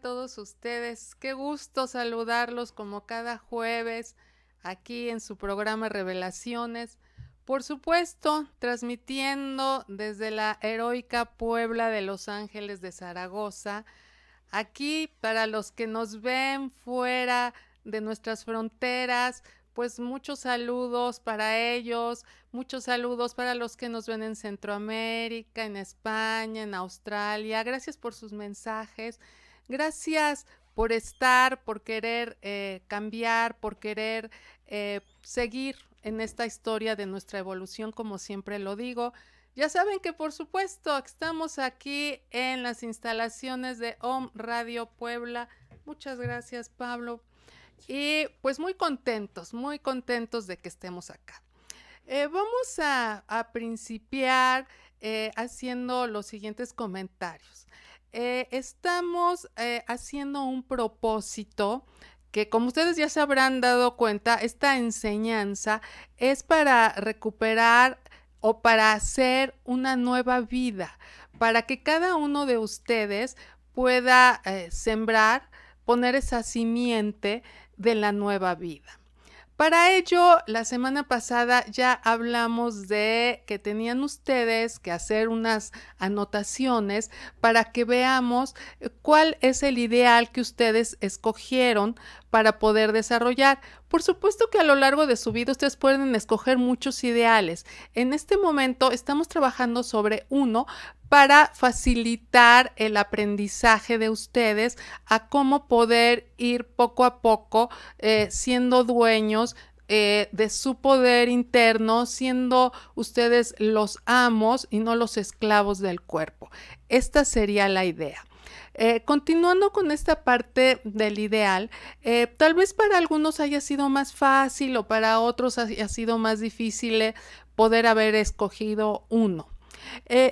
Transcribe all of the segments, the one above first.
todos ustedes? Qué gusto saludarlos como cada jueves aquí en su programa Revelaciones. Por supuesto, transmitiendo desde la heroica Puebla de Los Ángeles de Zaragoza. Aquí, para los que nos ven fuera de nuestras fronteras, pues muchos saludos para ellos, muchos saludos para los que nos ven en Centroamérica, en España, en Australia. Gracias por sus mensajes. Gracias por estar, por querer eh, cambiar, por querer eh, seguir en esta historia de nuestra evolución, como siempre lo digo. Ya saben que por supuesto estamos aquí en las instalaciones de OM Radio Puebla. Muchas gracias Pablo. Y pues muy contentos, muy contentos de que estemos acá. Eh, vamos a, a principiar haciendo los siguientes comentarios. Eh, estamos eh, haciendo un propósito que como ustedes ya se habrán dado cuenta, esta enseñanza es para recuperar o para hacer una nueva vida, para que cada uno de ustedes pueda eh, sembrar, poner esa simiente de la nueva vida. Para ello, la semana pasada ya hablamos de que tenían ustedes que hacer unas anotaciones para que veamos eh, cuál es el ideal que ustedes escogieron para poder desarrollar. Por supuesto que a lo largo de su vida ustedes pueden escoger muchos ideales. En este momento estamos trabajando sobre uno para facilitar el aprendizaje de ustedes a cómo poder ir poco a poco eh, siendo dueños eh, de su poder interno, siendo ustedes los amos y no los esclavos del cuerpo. Esta sería la idea. Eh, continuando con esta parte del ideal, eh, tal vez para algunos haya sido más fácil o para otros haya sido más difícil eh, poder haber escogido uno.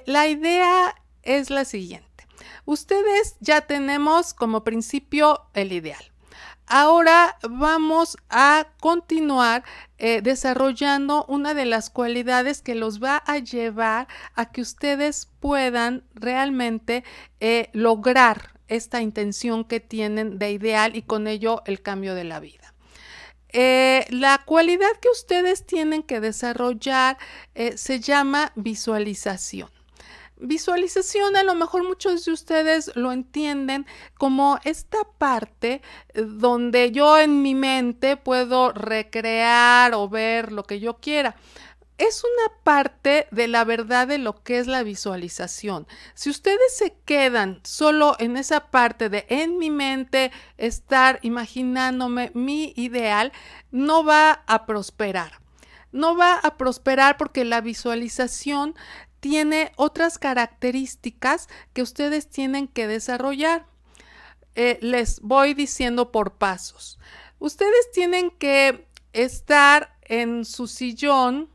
la idea es la siguiente. Ustedes ya tenemos como principio el ideal. Ahora vamos a continuar eh, desarrollando una de las cualidades que los va a llevar a que ustedes puedan realmente eh, lograr esta intención que tienen de ideal y con ello el cambio de la vida. Eh, la cualidad que ustedes tienen que desarrollar se llama visualización. Visualización, a lo mejor muchos de ustedes lo entienden como esta parte eh, donde yo en mi mente puedo recrear o ver lo que yo quiera es una parte de la verdad de lo que es la visualización. Si ustedes se quedan solo en esa parte de en mi mente estar imaginándome mi ideal, no va a prosperar. No va a prosperar porque la visualización tiene otras características que ustedes tienen que desarrollar. Eh, les voy diciendo por pasos. Ustedes tienen que estar en su sillón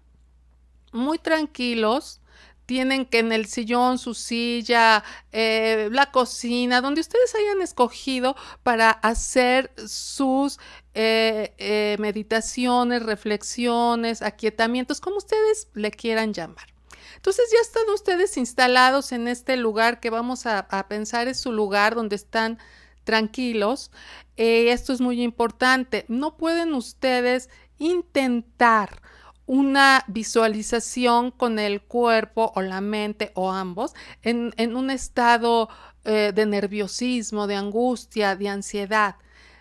muy tranquilos. Tienen que en el sillón, su silla, eh, la cocina, donde ustedes hayan escogido para hacer sus eh, meditaciones, reflexiones, aquietamientos, como ustedes le quieran llamar. Entonces ya están ustedes instalados en este lugar que vamos a, pensar es su lugar donde están tranquilos. Eh, esto es muy importante. No pueden ustedes intentar una visualización con el cuerpo o la mente o ambos en, un estado eh, de nerviosismo, de angustia, de ansiedad.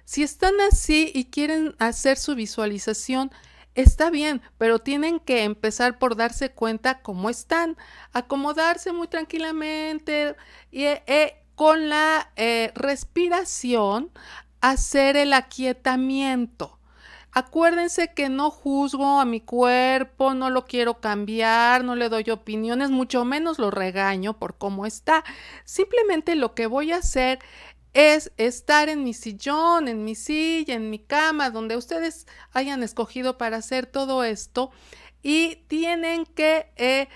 Si están así y quieren hacer su visualización, Está bien, pero tienen que empezar por darse cuenta cómo están, acomodarse muy tranquilamente y eh, eh, con la eh, respiración hacer el aquietamiento. Acuérdense que no juzgo a mi cuerpo, no lo quiero cambiar, no le doy opiniones, mucho menos lo regaño por cómo está. Simplemente lo que voy a hacer es estar en mi sillón, en mi silla, en mi cama, donde ustedes hayan escogido para hacer todo esto y tienen que eh,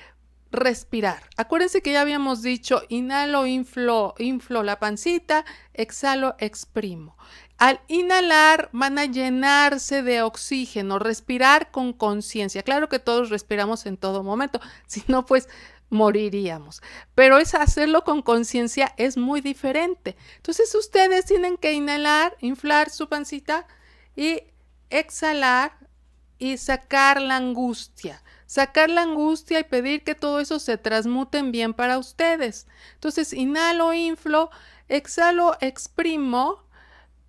respirar. Acuérdense que ya habíamos dicho, inhalo, inflo, inflo la pancita, exhalo, exprimo. Al inhalar van a llenarse de oxígeno, respirar con conciencia. Claro que todos respiramos en todo momento, si no pues moriríamos. Pero es hacerlo con conciencia es muy diferente. Entonces ustedes tienen que inhalar, inflar su pancita y exhalar y sacar la angustia. Sacar la angustia y pedir que todo eso se transmuten bien para ustedes. Entonces inhalo, inflo, exhalo, exprimo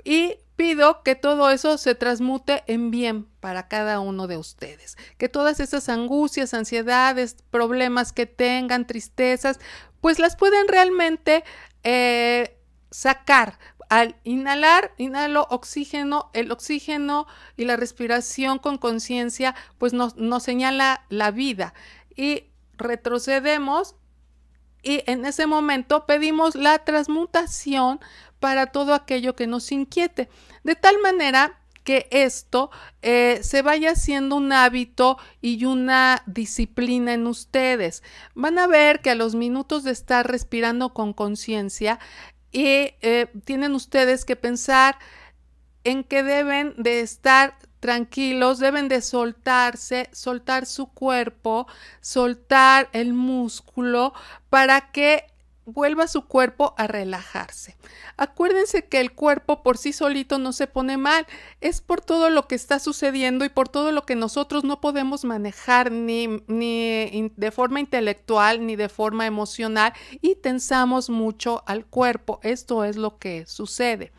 y Pido que todo eso se transmute en bien para cada uno de ustedes, que todas esas angustias, ansiedades, problemas que tengan, tristezas, pues las pueden realmente eh, sacar. Al inhalar, inhalo oxígeno, el oxígeno y la respiración con conciencia, pues nos señala la vida. Y retrocedemos y en ese momento pedimos la transmutación para todo aquello que nos inquiete. De tal manera que esto eh, se vaya haciendo un hábito y una disciplina en ustedes. Van a ver que a los minutos de estar respirando con conciencia, y eh, tienen ustedes que pensar en que deben de estar tranquilos, deben de soltarse, soltar su cuerpo, soltar el músculo para que vuelva su cuerpo a relajarse. Acuérdense que el cuerpo por sí solito no se pone mal, es por todo lo que está sucediendo y por todo lo que nosotros no podemos manejar ni, ni de forma intelectual ni de forma emocional y tensamos mucho al cuerpo. Esto es lo que sucede.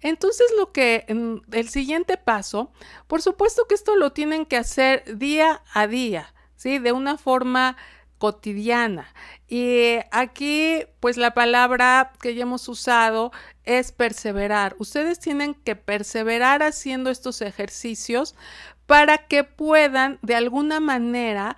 Entonces, lo que el siguiente paso, por supuesto que esto lo tienen que hacer día a día, ¿sí? De una forma cotidiana. Y aquí, pues la palabra que ya hemos usado es perseverar. Ustedes tienen que perseverar haciendo estos ejercicios para que puedan de alguna manera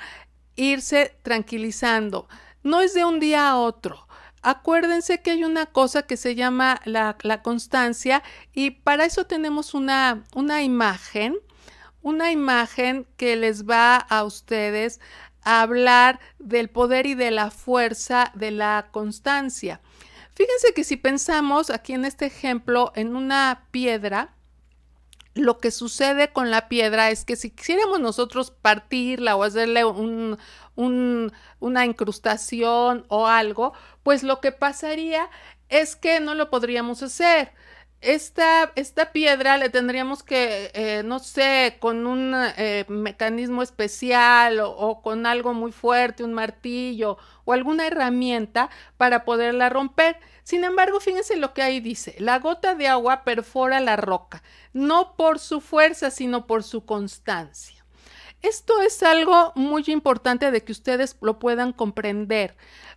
irse tranquilizando. No es de un día a otro. Acuérdense que hay una cosa que se llama la, la constancia y para eso tenemos una, una imagen, una imagen que les va a ustedes hablar del poder y de la fuerza de la constancia. Fíjense que si pensamos aquí en este ejemplo en una piedra, lo que sucede con la piedra es que si quisiéramos nosotros partirla o hacerle una incrustación o algo, pues lo que pasaría es que no lo podríamos hacer esta, piedra le tendríamos que, eh, no sé, con un eh, mecanismo especial o, con algo muy fuerte, un martillo o alguna herramienta para poderla romper. Sin embargo, fíjense lo que ahí dice, la gota de agua perfora la roca, no por su fuerza, sino por su constancia. Esto es algo muy importante de que ustedes lo puedan comprender.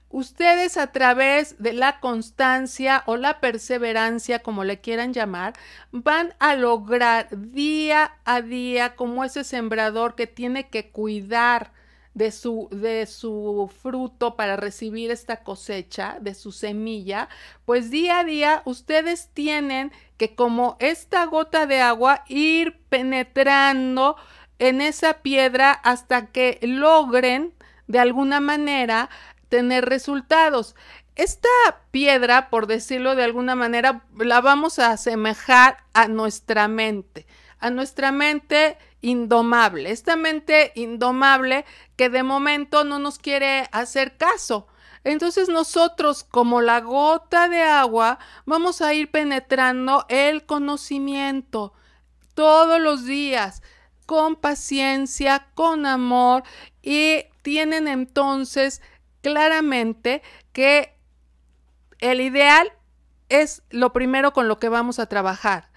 Ustedes a través de la constancia o la perseverancia, como le quieran llamar, van a lograr día a día como ese sembrador que tiene que cuidar de su, de su fruto para recibir esta cosecha, de su semilla, pues día a día ustedes tienen que como esta gota de agua ir penetrando en esa piedra hasta que logren de alguna manera tener resultados. Esta piedra, por decirlo de alguna manera, la vamos a asemejar a nuestra mente, a nuestra mente indomable, esta mente indomable que de momento no nos quiere hacer caso. Entonces nosotros, como la gota de agua, vamos a ir penetrando el conocimiento todos los días con paciencia, con amor y tienen entonces claramente que el ideal es lo primero con lo que vamos a trabajar.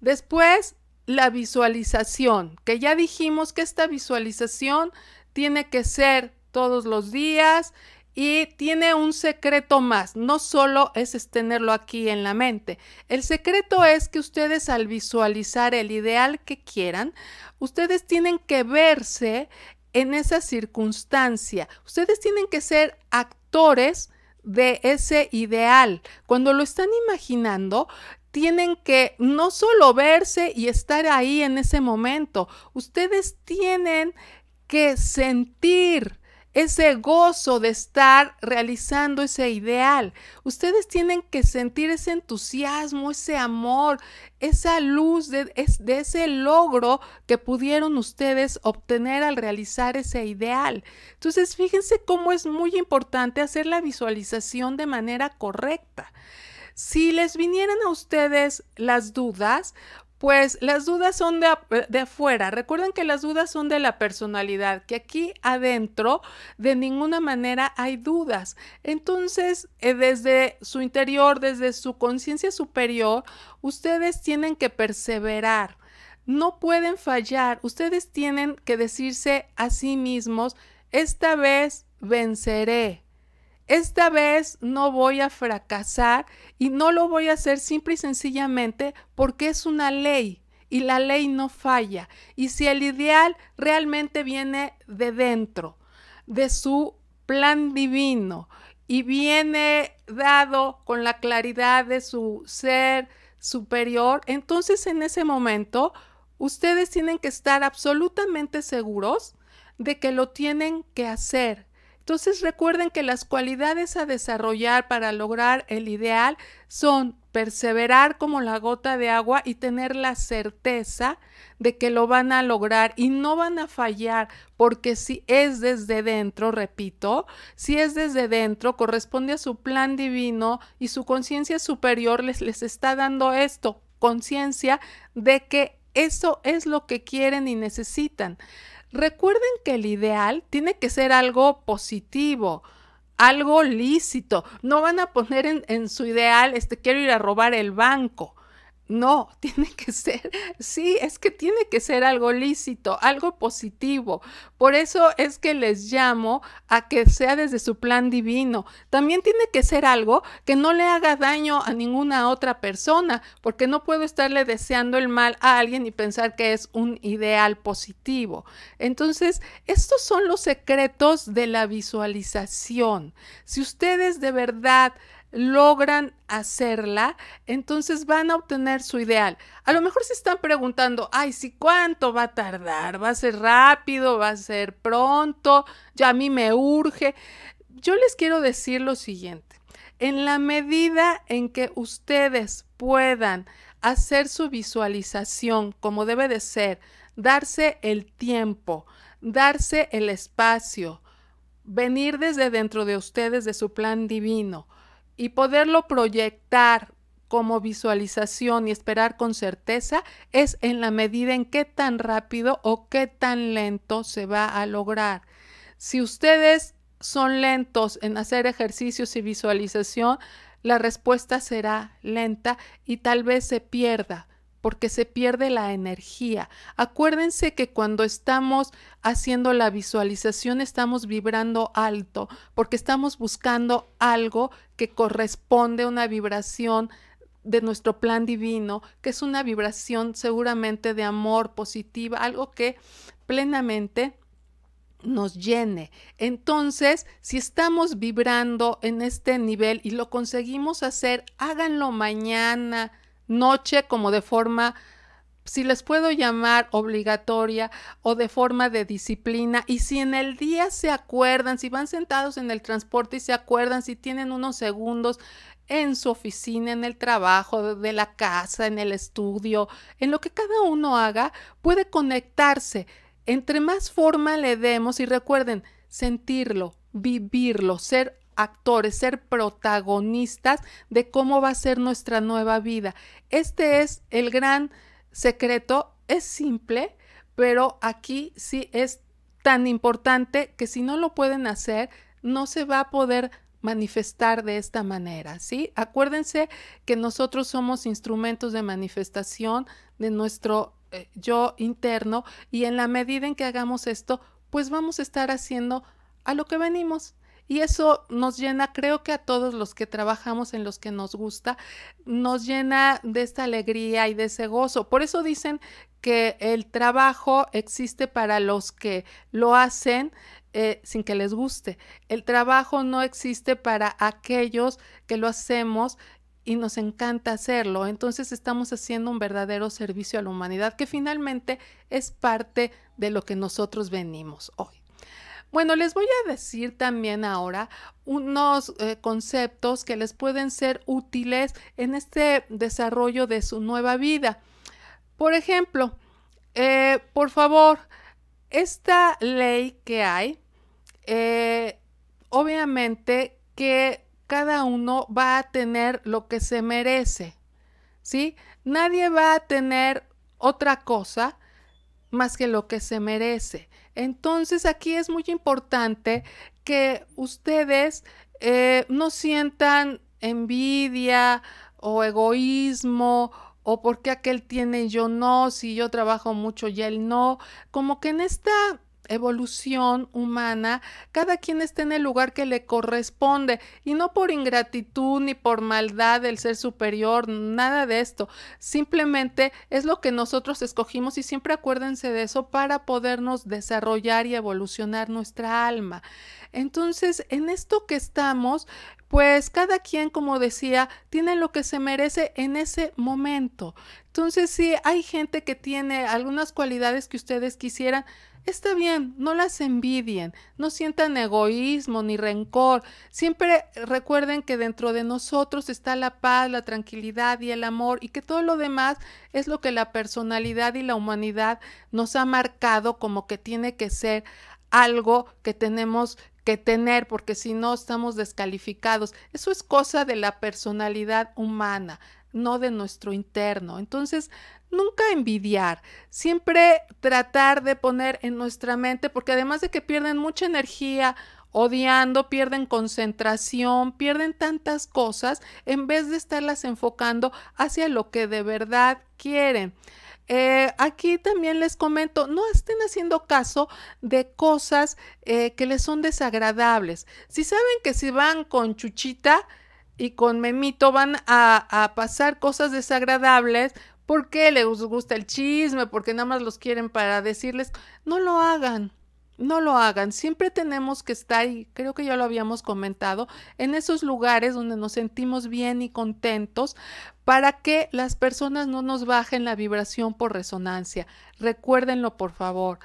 Después, la visualización, que ya dijimos que esta visualización tiene que ser todos los días y tiene un secreto más, no solo es tenerlo aquí en la mente. El secreto es que ustedes al visualizar el ideal que quieran, ustedes tienen que verse en esa circunstancia. Ustedes tienen que ser actores de ese ideal. Cuando lo están imaginando, tienen que no solo verse y estar ahí en ese momento, ustedes tienen que sentir ese gozo de estar realizando ese ideal. Ustedes tienen que sentir ese entusiasmo, ese amor, esa luz de, ese logro que pudieron ustedes obtener al realizar ese ideal. Entonces, fíjense cómo es muy importante hacer la visualización de manera correcta. Si les vinieran a ustedes las dudas, pues las dudas son de, afuera. Recuerden que las dudas son de la personalidad, que aquí adentro de ninguna manera hay dudas. Entonces, eh, desde su interior, desde su conciencia superior, ustedes tienen que perseverar. No pueden fallar. Ustedes tienen que decirse a sí mismos, esta vez venceré esta vez no voy a fracasar y no lo voy a hacer simple y sencillamente porque es una ley y la ley no falla. Y si el ideal realmente viene de dentro, de su plan divino y viene dado con la claridad de su ser superior, entonces en ese momento ustedes tienen que estar absolutamente seguros de que lo tienen que hacer entonces recuerden que las cualidades a desarrollar para lograr el ideal son perseverar como la gota de agua y tener la certeza de que lo van a lograr y no van a fallar, porque si es desde dentro, repito, si es desde dentro, corresponde a su plan divino y su conciencia superior les, les está dando esto, conciencia de que eso es lo que quieren y necesitan. Recuerden que el ideal tiene que ser algo positivo, algo lícito. No van a poner en, su ideal, este, quiero ir a robar el banco. No, tiene que ser, sí, es que tiene que ser algo lícito, algo positivo. Por eso es que les llamo a que sea desde su plan divino. También tiene que ser algo que no le haga daño a ninguna otra persona, porque no puedo estarle deseando el mal a alguien y pensar que es un ideal positivo. Entonces, estos son los secretos de la visualización. Si ustedes de verdad logran hacerla, entonces van a obtener su ideal. A lo mejor se están preguntando, ay, sí, ¿cuánto va a tardar? ¿Va a ser rápido? ¿Va a ser pronto? Ya a mí me urge. Yo les quiero decir lo siguiente. En la medida en que ustedes puedan hacer su visualización como debe de ser, darse el tiempo, darse el espacio, venir desde dentro de ustedes, de su plan divino, y poderlo proyectar como visualización y esperar con certeza es en la medida en qué tan rápido o qué tan lento se va a lograr. Si ustedes son lentos en hacer ejercicios y visualización, la respuesta será lenta y tal vez se pierda porque se pierde la energía. Acuérdense que cuando estamos haciendo la visualización estamos vibrando alto porque estamos buscando algo que corresponde a una vibración de nuestro plan divino, que es una vibración seguramente de amor positiva, algo que plenamente nos llene. Entonces, si estamos vibrando en este nivel y lo conseguimos hacer, háganlo mañana, noche como de forma si les puedo llamar obligatoria o de forma de disciplina, y si en el día se acuerdan, si van sentados en el transporte y se acuerdan, si tienen unos segundos en su oficina, en el trabajo, de la casa, en el estudio, en lo que cada uno haga, puede conectarse. Entre más forma le demos, y recuerden, sentirlo, vivirlo, ser actores, ser protagonistas de cómo va a ser nuestra nueva vida. Este es el gran secreto, es simple, pero aquí sí es tan importante que si no lo pueden hacer, no se va a poder manifestar de esta manera, ¿sí? Acuérdense que nosotros somos instrumentos de manifestación de nuestro eh, yo interno y en la medida en que hagamos esto, pues vamos a estar haciendo a lo que venimos. Y eso nos llena, creo que a todos los que trabajamos en los que nos gusta, nos llena de esta alegría y de ese gozo. Por eso dicen que el trabajo existe para los que lo hacen eh, sin que les guste. El trabajo no existe para aquellos que lo hacemos y nos encanta hacerlo. Entonces estamos haciendo un verdadero servicio a la humanidad que finalmente es parte de lo que nosotros venimos hoy. Bueno, les voy a decir también ahora unos eh, conceptos que les pueden ser útiles en este desarrollo de su nueva vida. Por ejemplo, eh, por favor, esta ley que hay, eh, obviamente que cada uno va a tener lo que se merece, ¿sí? Nadie va a tener otra cosa más que lo que se merece. Entonces aquí es muy importante que ustedes eh, no sientan envidia o egoísmo o porque aquel tiene yo no, si yo trabajo mucho y él no, como que en esta evolución humana, cada quien esté en el lugar que le corresponde y no por ingratitud ni por maldad del ser superior, nada de esto. Simplemente es lo que nosotros escogimos y siempre acuérdense de eso para podernos desarrollar y evolucionar nuestra alma. Entonces, en esto que estamos, pues cada quien, como decía, tiene lo que se merece en ese momento. Entonces, si hay gente que tiene algunas cualidades que ustedes quisieran, Está bien, no las envidien, no sientan egoísmo ni rencor. Siempre recuerden que dentro de nosotros está la paz, la tranquilidad y el amor y que todo lo demás es lo que la personalidad y la humanidad nos ha marcado como que tiene que ser algo que tenemos que tener, porque si no estamos descalificados. Eso es cosa de la personalidad humana no de nuestro interno. Entonces, nunca envidiar, siempre tratar de poner en nuestra mente, porque además de que pierden mucha energía odiando, pierden concentración, pierden tantas cosas, en vez de estarlas enfocando hacia lo que de verdad quieren. Eh, aquí también les comento, no estén haciendo caso de cosas eh, que les son desagradables. Si saben que si van con chuchita, y con Memito van a, pasar cosas desagradables porque les gusta el chisme, porque nada más los quieren para decirles, no lo hagan, no lo hagan. Siempre tenemos que estar, y creo que ya lo habíamos comentado, en esos lugares donde nos sentimos bien y contentos para que las personas no nos bajen la vibración por resonancia. Recuérdenlo, por favor.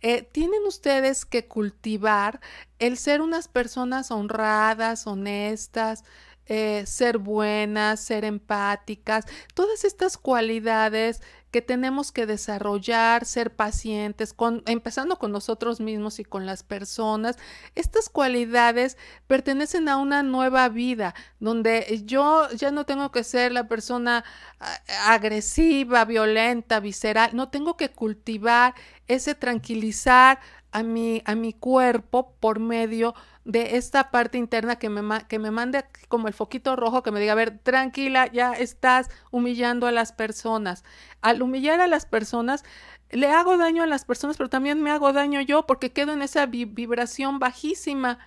Eh, tienen ustedes que cultivar el ser unas personas honradas, honestas, eh, ser buenas, ser empáticas, todas estas cualidades que tenemos que desarrollar, ser pacientes, empezando con nosotros mismos y con las personas. Estas cualidades pertenecen a una nueva vida, donde yo ya no tengo que ser la persona ah, agresiva, violenta, visceral, no tengo que cultivar ese tranquilizar a mi, a mi cuerpo por medio de de esta parte interna que me, que me mande como el foquito rojo que me diga, a ver, tranquila, ya estás humillando a las personas. Al humillar a las personas, le hago daño a las personas, pero también me hago daño yo porque quedo en esa vibración bajísima.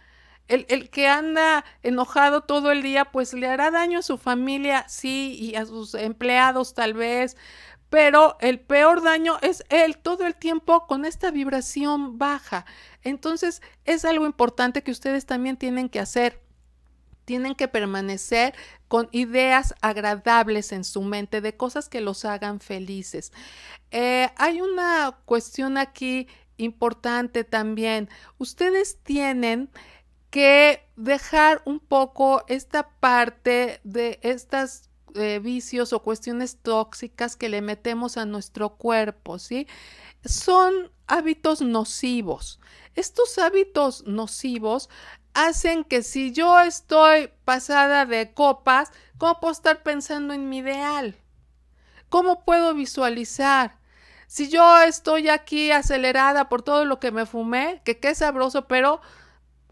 El, el, que anda enojado todo el día, pues le hará daño a su familia, sí, y a sus empleados tal vez, pero el peor daño es él todo el tiempo con esta vibración baja. Entonces es algo importante que ustedes también tienen que hacer tienen que permanecer con ideas agradables en su mente de cosas que los hagan felices. Eh, hay una cuestión aquí importante también. Ustedes tienen que dejar un poco esta parte de estas eh, vicios o cuestiones tóxicas que le metemos a nuestro cuerpo, ¿sí? Son hábitos nocivos. Estos hábitos nocivos hacen que si yo estoy pasada de copas, ¿cómo puedo estar pensando en mi ideal? ¿Cómo puedo visualizar? Si yo estoy aquí acelerada por todo lo que me fumé, que qué sabroso, pero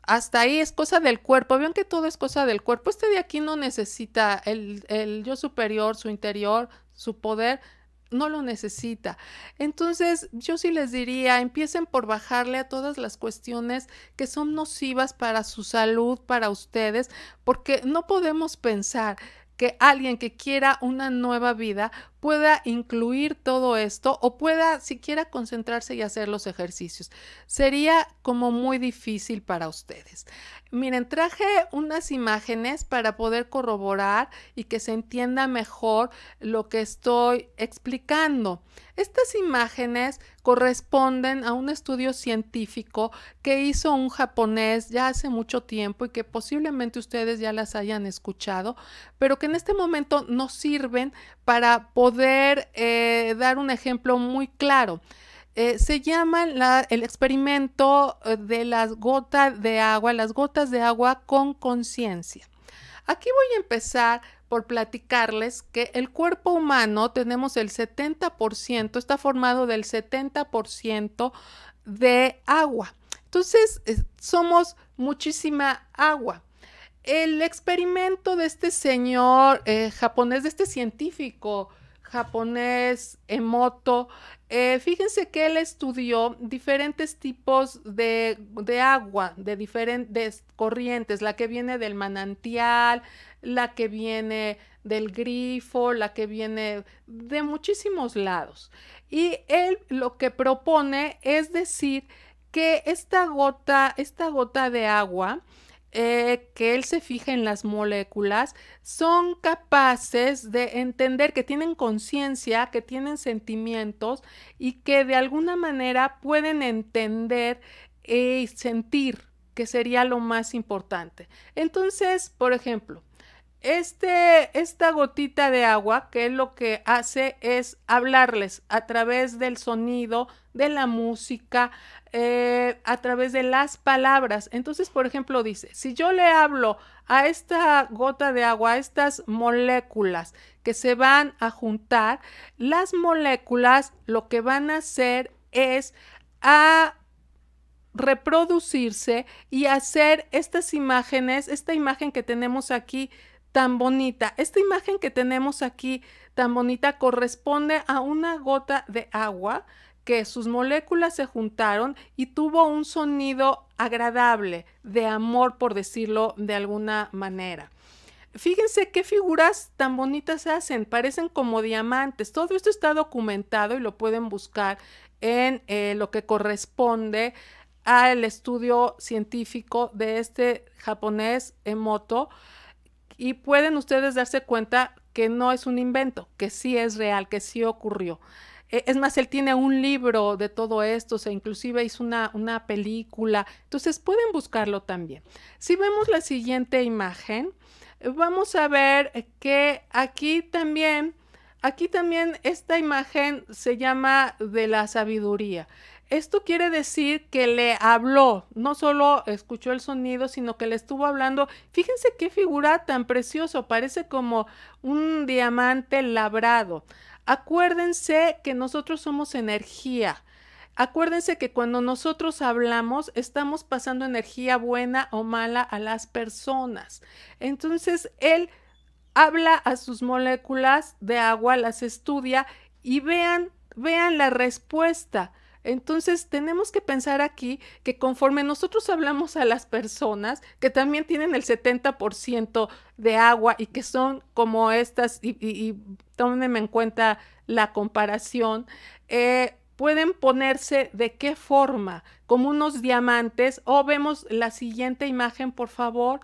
hasta ahí es cosa del cuerpo. Vean que todo es cosa del cuerpo. Este de aquí no necesita el, yo superior, su interior, su poder no lo necesita. Entonces, yo sí les diría, empiecen por bajarle a todas las cuestiones que son nocivas para su salud, para ustedes, porque no podemos pensar que alguien que quiera una nueva vida pueda incluir todo esto o pueda siquiera concentrarse y hacer los ejercicios. Sería como muy difícil para ustedes. Miren, traje unas imágenes para poder corroborar y que se entienda mejor lo que estoy explicando. Estas imágenes corresponden a un estudio científico que hizo un japonés ya hace mucho tiempo y que posiblemente ustedes ya las hayan escuchado, pero que en este momento nos sirven para poder eh, dar un ejemplo muy claro. Eh, se llama el experimento eh, de las gotas de agua, las gotas de agua con conciencia. Aquí voy a empezar por platicarles que el cuerpo humano tenemos el 70%, está formado del 70% de agua. Entonces, somos muchísima agua. El experimento de este señor eh, japonés, de este científico japonés, Emoto. Eh, fíjense que él estudió diferentes tipos de, de agua, de diferentes corrientes, la que viene del manantial, la que viene del grifo, la que viene de muchísimos lados. Y él lo que propone es decir que esta gota, esta gota de agua, eh, que él se fije en las moléculas son capaces de entender que tienen conciencia, que tienen sentimientos y que de alguna manera pueden entender eh, y sentir, que sería lo más importante. Entonces, por ejemplo, este, esta gotita de agua, que lo que hace es hablarles a través del sonido, de la música, eh, a través de las palabras. Entonces, por ejemplo, dice, si yo le hablo a esta gota de agua, a estas moléculas que se van a juntar, las moléculas lo que van a hacer es a reproducirse y hacer estas imágenes, esta imagen que tenemos aquí tan bonita. Esta imagen que tenemos aquí tan bonita corresponde a una gota de agua que sus moléculas se juntaron y tuvo un sonido agradable, de amor, por decirlo de alguna manera. Fíjense qué figuras tan bonitas hacen, parecen como diamantes. Todo esto está documentado y lo pueden buscar en eh, lo que corresponde al estudio científico de este japonés Emoto y pueden ustedes darse cuenta que no es un invento, que sí es real, que sí ocurrió. Eh, es más, él tiene un libro de todo esto, o inclusive hizo una, una película. Entonces pueden buscarlo también. Si vemos la siguiente imagen, vamos a ver que aquí también, aquí también esta imagen se llama de la sabiduría. Esto quiere decir que le habló, no solo escuchó el sonido, sino que le estuvo hablando. Fíjense qué figura tan precioso, parece como un diamante labrado. Acuérdense que nosotros somos energía. Acuérdense que cuando nosotros hablamos estamos pasando energía buena o mala a las personas. Entonces él habla a sus moléculas de agua, las estudia y vean, vean la respuesta. Entonces tenemos que pensar aquí que conforme nosotros hablamos a las personas que también tienen el 70% de agua y que son como estas, y, y, tómenme en cuenta la comparación, eh, pueden ponerse de qué forma, como unos diamantes, o vemos la siguiente imagen, por favor.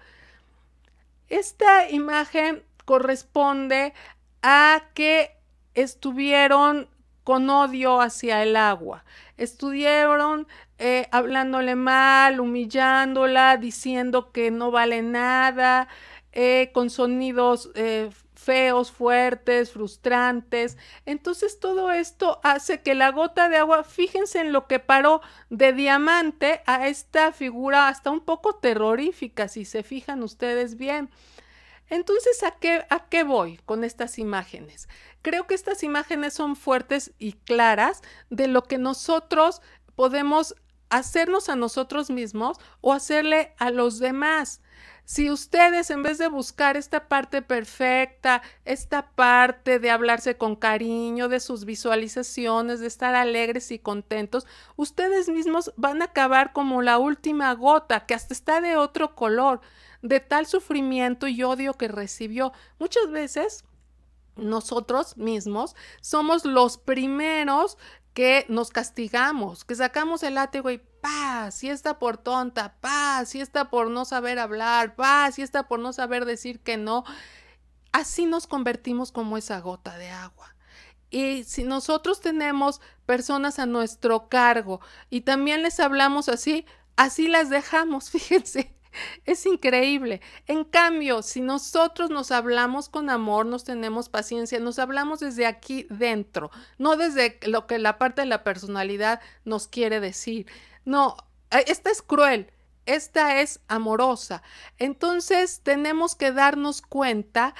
Esta imagen corresponde a que estuvieron con odio hacia el agua. Estuvieron eh, hablándole mal, humillándola, diciendo que no vale nada, eh, con sonidos eh, feos, fuertes, frustrantes. Entonces todo esto hace que la gota de agua, fíjense en lo que paró de diamante a esta figura hasta un poco terrorífica, si se fijan ustedes bien. Entonces, ¿a qué, ¿a qué voy con estas imágenes? Creo que estas imágenes son fuertes y claras de lo que nosotros podemos hacernos a nosotros mismos o hacerle a los demás. Si ustedes en vez de buscar esta parte perfecta, esta parte de hablarse con cariño, de sus visualizaciones, de estar alegres y contentos, ustedes mismos van a acabar como la última gota que hasta está de otro color de tal sufrimiento y odio que recibió. Muchas veces nosotros mismos somos los primeros que nos castigamos, que sacamos el látigo y paz, si está por tonta, paz, si está por no saber hablar, paz, si está por no saber decir que no. Así nos convertimos como esa gota de agua. Y si nosotros tenemos personas a nuestro cargo y también les hablamos así, así las dejamos, fíjense. Es increíble. En cambio, si nosotros nos hablamos con amor, nos tenemos paciencia, nos hablamos desde aquí dentro, no desde lo que la parte de la personalidad nos quiere decir. No, eh, esta es cruel, esta es amorosa. Entonces tenemos que darnos cuenta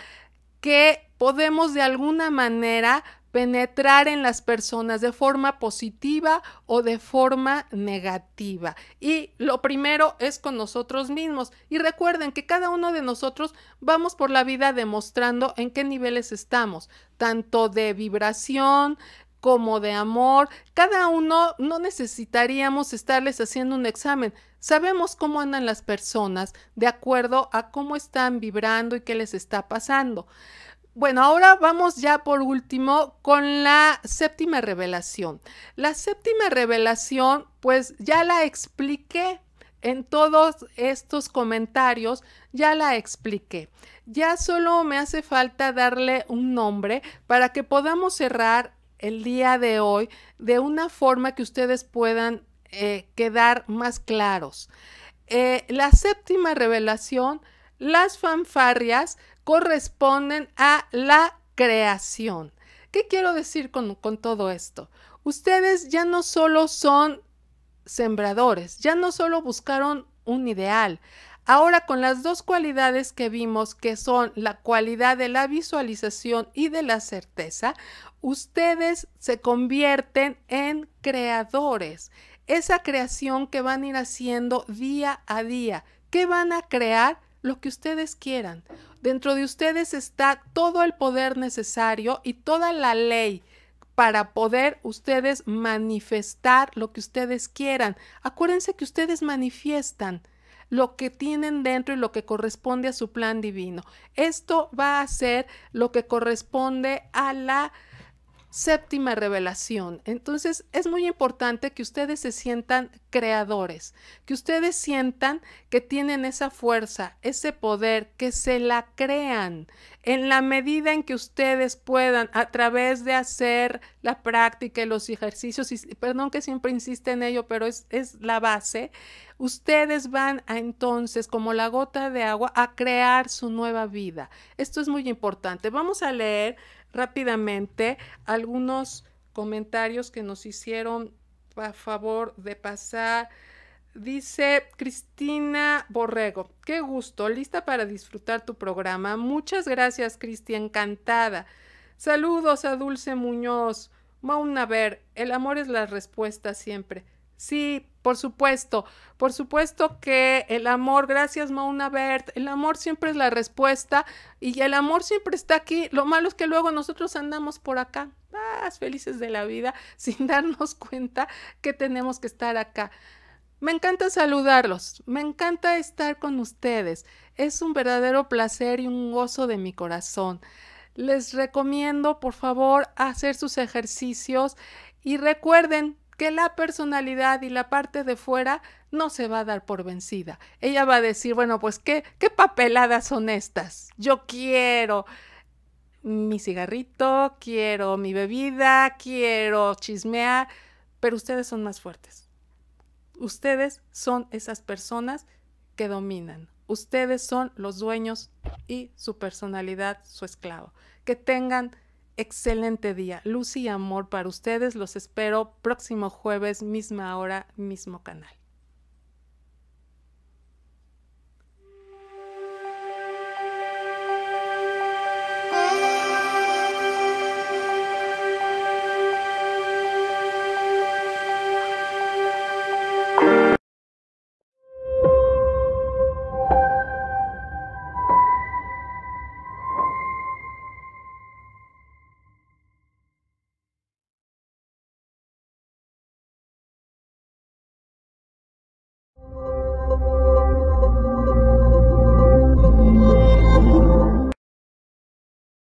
que podemos de alguna manera penetrar en las personas de forma positiva o de forma negativa. Y lo primero es con nosotros mismos. Y recuerden que cada uno de nosotros vamos por la vida demostrando en qué niveles estamos, tanto de vibración, como de amor. Cada uno no necesitaríamos estarles haciendo un examen. Sabemos cómo andan las personas de acuerdo a cómo están vibrando y qué les está pasando. Bueno, ahora vamos ya por último con la séptima revelación. La séptima revelación, pues ya la expliqué en todos estos comentarios, ya la expliqué. Ya solo me hace falta darle un nombre para que podamos cerrar el día de hoy de una forma que ustedes puedan eh, quedar más claros. Eh, la séptima revelación, las fanfarrias corresponden a la creación. ¿Qué quiero decir con, todo esto? Ustedes ya no solo son sembradores, ya no solo buscaron un ideal, Ahora con las dos cualidades que vimos, que son la cualidad de la visualización y de la certeza, ustedes se convierten en creadores. Esa creación que van a ir haciendo día a día. ¿Qué van a crear? lo que ustedes quieran. Dentro de ustedes está todo el poder necesario y toda la ley para poder ustedes manifestar lo que ustedes quieran. Acuérdense que ustedes manifiestan lo que tienen dentro y lo que corresponde a su plan divino. Esto va a ser lo que corresponde a la séptima revelación. Entonces es muy importante que ustedes se sientan creadores, que ustedes sientan que tienen esa fuerza, ese poder, que se la crean en la medida en que ustedes puedan a través de hacer la práctica y los ejercicios, y perdón que siempre insiste en ello, pero es, es la base, ustedes van a entonces como la gota de agua a crear su nueva vida. Esto es muy importante. Vamos a leer rápidamente algunos comentarios que nos hicieron a favor de pasar. Dice Cristina Borrego, qué gusto, lista para disfrutar tu programa. Muchas gracias, Cristi, encantada. Saludos a Dulce Muñoz. Mauna Ver, el amor es la respuesta siempre. Sí, por supuesto, por supuesto que el amor, gracias Mauna Bert, el amor siempre es la respuesta y el amor siempre está aquí. Lo malo es que luego nosotros andamos por acá, más felices de la vida, sin darnos cuenta que tenemos que estar acá. Me encanta saludarlos, me encanta estar con ustedes. Es un verdadero placer y un gozo de mi corazón. Les recomiendo, por favor, hacer sus ejercicios y recuerden, que la personalidad y la parte de fuera no se va a dar por vencida. Ella va a decir, bueno, pues qué, qué papeladas son estas. Yo quiero mi cigarrito, quiero mi bebida, quiero chismear, pero ustedes son más fuertes. Ustedes son esas personas que dominan. Ustedes son los dueños y su personalidad, su esclavo. Que tengan excelente día. Luz y amor para ustedes. Los espero próximo jueves, misma hora, mismo canal.